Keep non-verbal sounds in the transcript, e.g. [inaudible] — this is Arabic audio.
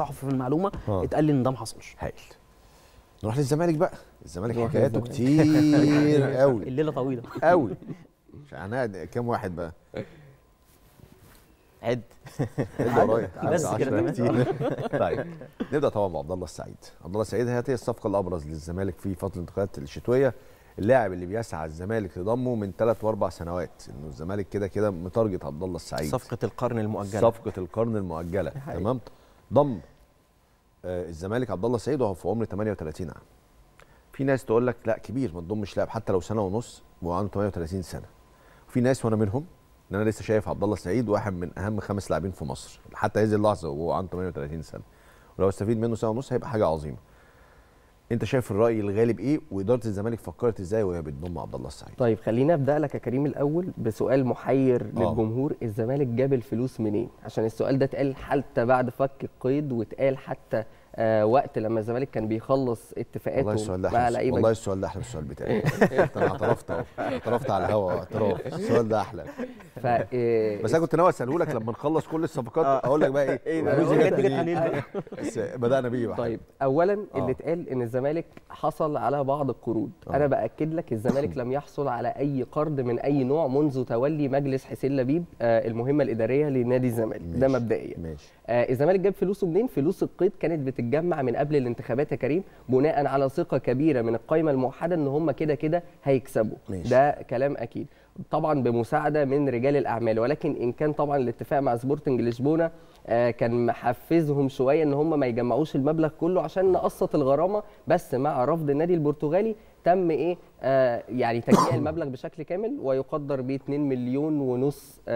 التصحف في المعلومه أوه. اتقال لي ان ده ما حصلش هايل نروح للزمالك بقى الزمالك حكاياته كتير [laughs] قوي الليله طويله قوي مش هنقعد كام واحد بقى عد عد بس كده [laughs] طيب نبدا طبعا بعبد الله السعيد عبد الله السعيد هي الصفقه الابرز للزمالك في فتره الانتقالات الشتويه اللاعب اللي بيسعى الزمالك لضمه من ثلاث واربع سنوات انه الزمالك كده كده متارجت عبد الله السعيد صفقه القرن المؤجله صفقه القرن المؤجله تمام ضم آه، الزمالك عبد الله سعيد وهو في عمر 38 عام في ناس تقول لك لا كبير ما تضمش لاعب حتى لو سنه ونص وهو عنده 38 سنه وفي ناس وانا منهم ان انا لسه شايف عبد الله سعيد واحد من اهم خمس لاعبين في مصر حتى هذه اللحظه وهو عنده 38 سنه ولو استفيد منه سنه ونص هيبقى حاجه عظيمه انت شايف الراي الغالب ايه واداره الزمالك فكرت ازاي وهي بتضم عبد الله السعيد طيب خلينا ابدا لك يا كريم الاول بسؤال محير آه. للجمهور الزمالك جاب الفلوس منين عشان السؤال ده اتقال حتى بعد فك القيد واتقال حتى آه وقت لما الزمالك كان بيخلص اتفاقاته والله السؤال ده احلى والله السؤال ده احلى السؤال بتاعي [laughs] انا اعترفت اعترفت على الهوا اعتراف السؤال ده احلى ف آه، [laughs] بس انا كنت ناوي اساله لك لما نخلص كل الصفقات آه. اقول لك بقى ايه [laughs] ايه, [laughs] إيه دي بس بدانا بيه واحد طيب اولا اللي آه. اتقال ان الزمالك حصل على بعض القروض انا باكد لك الزمالك لم يحصل على اي قرض من اي نوع منذ تولي مجلس حسين لبيب المهمه الاداريه لنادي الزمالك ده مبدئيا ماشي الزمالك جاب فلوسه منين فلوس القيد كانت بتتجمع من قبل الانتخابات يا كريم بناء على ثقه كبيره من القائمه الموحده ان هم كده كده هيكسبوا ده كلام اكيد طبعا بمساعده من رجال الاعمال ولكن ان كان طبعا الاتفاق مع سبورتنج لشبونه آه، كان محفزهم شويه ان هم ما يجمعوش المبلغ كله عشان نقسط الغرامه بس مع رفض النادي البرتغالي تم ايه آه، يعني تجميع المبلغ بشكل كامل ويقدر ب 2 مليون ونص آه،